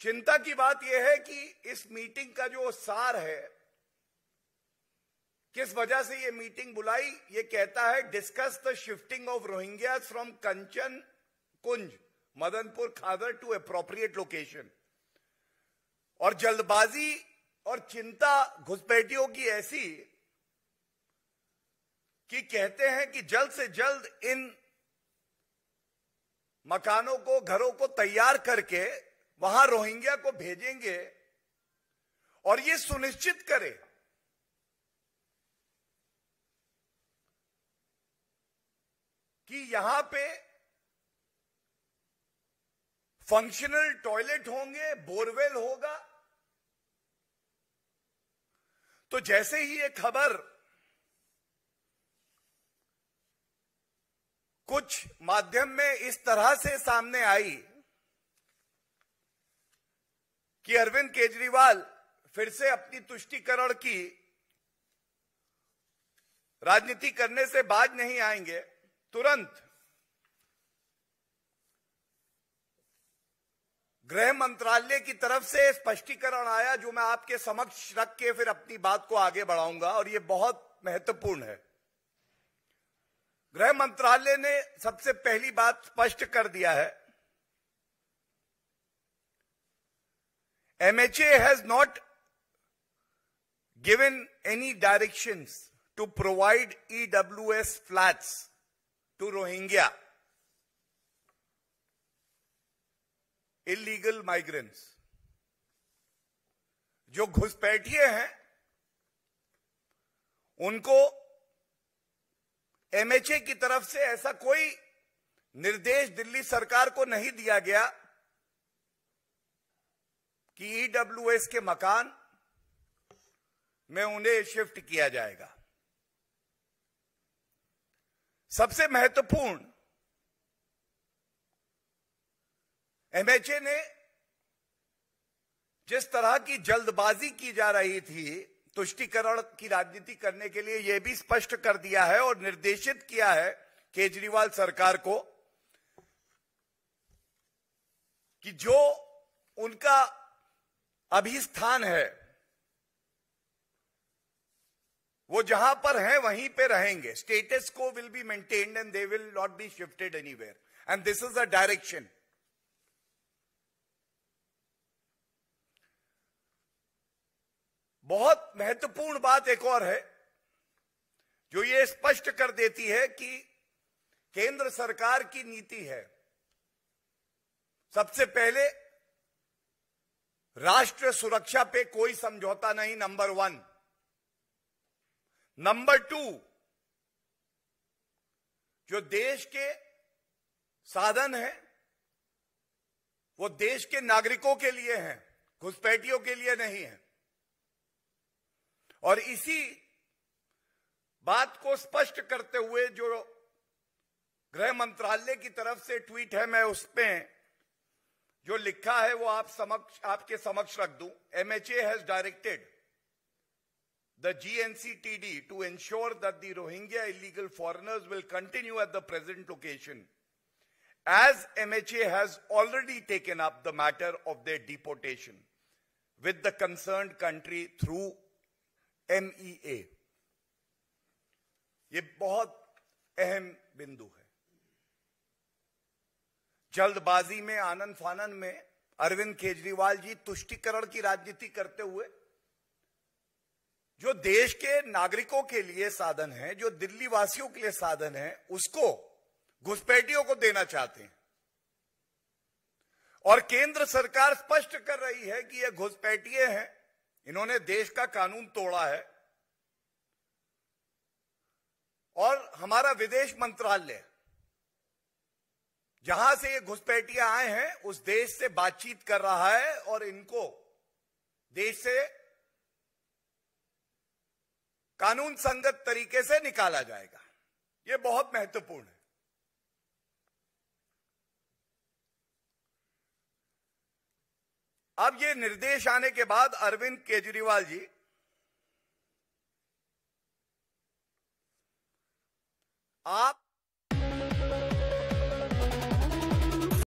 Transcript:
चिंता की बात यह है कि इस मीटिंग का जो सार है किस वजह से यह मीटिंग बुलाई ये कहता है discuss the shifting of Rohingya from Kanchan Kunj Madanpur Khadar to appropriate location और जल्दबाजी और चिंता घुसपैठियों की ऐसी कि कहते हैं कि जल्द से जल्द इन मकानों को घरों को तैयार करके वहां रोहिंग्या को भेजेंगे और ये सुनिश्चित करें कि यहां पे फंक्शनल टॉयलेट होंगे बोरवेल होगा तो जैसे ही ये खबर कुछ माध्यम में इस तरह से सामने आई कि अरविंद केजरीवाल फिर से अपनी तुष्टिकरण की राजनीति करने से बाज नहीं आएंगे तुरंत गृह मंत्रालय की तरफ से स्पष्टीकरण आया जो मैं आपके समक्ष रख के फिर अपनी बात को आगे बढ़ाऊंगा और यह बहुत महत्वपूर्ण है गृह मंत्रालय ने सबसे पहली बात स्पष्ट कर दिया है MHA has not given any directions to provide EWS flats to Rohingya, illegal migrants. जो घुसपैठिए हैं उनको एमएचए की तरफ से ऐसा कोई निर्देश दिल्ली सरकार को नहीं दिया गया कि ईडब्ल्यूएस e के मकान में उन्हें शिफ्ट किया जाएगा सबसे महत्वपूर्ण एमएचए ने जिस तरह की जल्दबाजी की जा रही थी तुष्टिकरण की राजनीति करने के लिए यह भी स्पष्ट कर दिया है और निर्देशित किया है केजरीवाल सरकार को कि जो उनका अभिस्थान है वो जहां पर है वहीं पे रहेंगे status quo will be maintained and they will not be shifted anywhere and this is a direction बहुत महत्वपूर्ण बात एक और है जो ये स्पष्ट कर देती है कि केंद्र सरकार की नीति है सबसे पहले राष्ट्र सुरक्षा पे कोई समझौता नहीं नंबर वन नंबर टू जो देश के साधन है वो देश के नागरिकों के लिए हैं घुसपैठियों के लिए नहीं है और इसी बात को स्पष्ट करते हुए जो गृह मंत्रालय की तरफ से ट्वीट है मैं उसमें जो लिखा है वो आप समक्ष आपके समक्ष रख दूं MHA has directed the G N C T D to ensure that the Rohingya illegal foreigners will continue at the present location as M MHA has already taken up the matter of the deportation with the concern country through ME ये बहुत अहम बिंदु है जल्दबाजी में आनंद फानन में अरविंद केजरीवाल जी तुष्टिकरण की राजनीति करते हुए जो देश के नागरिकों के लिए साधन है जो दिल्ली वासियों के लिए साधन है उसको घुसपैठियों को देना चाहते हैं और केंद्र सरकार स्पष्ट कर रही है कि ये घुसपैठिए हैं इन्होंने देश का कानून तोड़ा है और हमारा विदेश मंत्रालय जहां से ये घुसपैठिया आए हैं उस देश से बातचीत कर रहा है और इनको देश से कानून संगत तरीके से निकाला जाएगा ये बहुत महत्वपूर्ण है अब ये निर्देश आने के बाद अरविंद केजरीवाल जी आप